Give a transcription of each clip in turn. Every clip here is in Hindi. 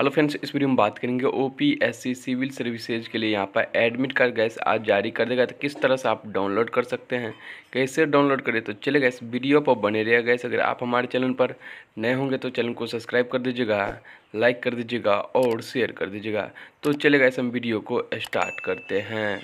हेलो फ्रेंड्स इस वीडियो में बात करेंगे ओपीएससी सिविल सर्विसेज के लिए यहाँ पर एडमिट कार्ड गैस आज जारी कर देगा तो किस तरह से आप डाउनलोड कर सकते हैं कैसे डाउनलोड करें तो चले गए वीडियो पर बने रहिएगा गैस अगर आप हमारे चैनल पर नए होंगे तो चैनल को सब्सक्राइब कर दीजिएगा लाइक कर दीजिएगा और शेयर कर दीजिएगा तो चले गए हम वीडियो को स्टार्ट करते हैं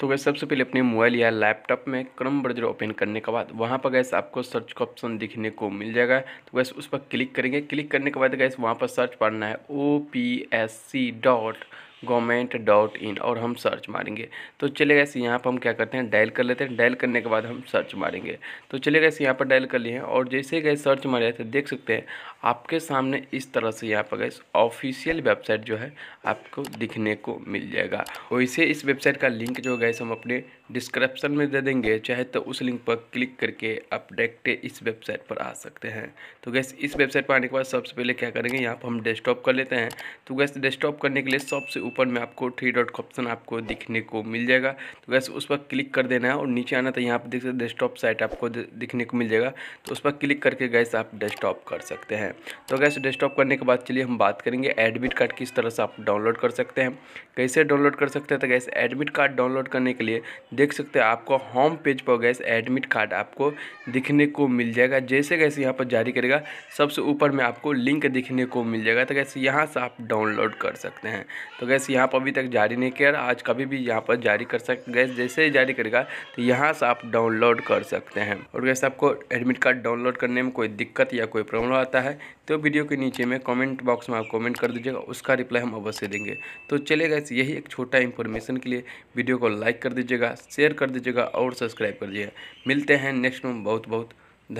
तो वैसे सबसे पहले अपने मोबाइल या लैपटॉप में क्रम ब्रजर ओपन करने के बाद वहाँ पर गैस आपको सर्च का ऑप्शन दिखने को मिल जाएगा तो वैसे उस पर क्लिक करेंगे क्लिक करने के बाद गैस वहाँ पर सर्च पढ़ना है O P S C dot government dot in और हम सर्च मारेंगे तो चले गए यहाँ पर हम क्या करते हैं डायल कर लेते हैं डायल करने के बाद हम सर्च मारेंगे तो चले गए यहाँ पर डायल कर लिए हैं और जैसे गए सर्च मारे हैं देख सकते हैं आपके सामने इस तरह से यहाँ पर गए ऑफिशियल वेबसाइट जो है आपको दिखने को मिल जाएगा वैसे इस वेबसाइट का लिंक जो गए हम अपने डिस्क्रिप्शन में दे देंगे चाहे तो उस लिंक पर क्लिक करके आप डायरेक्ट इस वेबसाइट पर आ सकते हैं तो गैस इस वेबसाइट पर आने के बाद सबसे पहले क्या करेंगे यहाँ पर हम डेस्कटॉप कर लेते हैं तो गैस डेस्कटॉप करने के लिए सबसे ऊपर में आपको थ्री डॉट का ऑप्शन आपको दिखने को मिल जाएगा तो वैसे उस पर क्लिक कर देना है और नीचे आना तो यहाँ पर देख सकते डेस्कटॉप साइट आपको दिखने को मिल जाएगा तो उस पर क्लिक करके गैस आप डेस्कटॉप कर सकते हैं तो गैस डेस्कटॉप करने के बाद चलिए हम बात करेंगे एडमिट कार्ड किस तरह से आप डाउनलोड कर सकते हैं कैसे डाउनलोड कर सकते हैं तो गैस एडमिट कार्ड डाउनलोड करने के लिए देख सकते हैं आपको होम पेज पर गैस एडमिट कार्ड आपको दिखने को मिल जाएगा जैसे गैस यहाँ पर जारी करेगा सबसे ऊपर में आपको लिंक दिखने को मिल जाएगा तो गैस यहाँ से आप डाउनलोड कर सकते हैं तो गैस गैस यहाँ पर अभी तक जारी नहीं किया आज कभी भी यहाँ पर जारी कर सक गैस जैसे ही जारी करेगा तो यहाँ से आप डाउनलोड कर सकते हैं और गैस आपको एडमिट कार्ड डाउनलोड करने में कोई दिक्कत या कोई प्रॉब्लम आता है तो वीडियो के नीचे में कमेंट बॉक्स में आप कमेंट कर दीजिएगा उसका रिप्लाई हम अवश्य देंगे तो चले गए यही एक छोटा इन्फॉर्मेशन के लिए वीडियो को लाइक कर दीजिएगा शेयर कर दीजिएगा और सब्सक्राइब कर दीजिएगा मिलते हैं नेक्स्ट में बहुत बहुत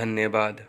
धन्यवाद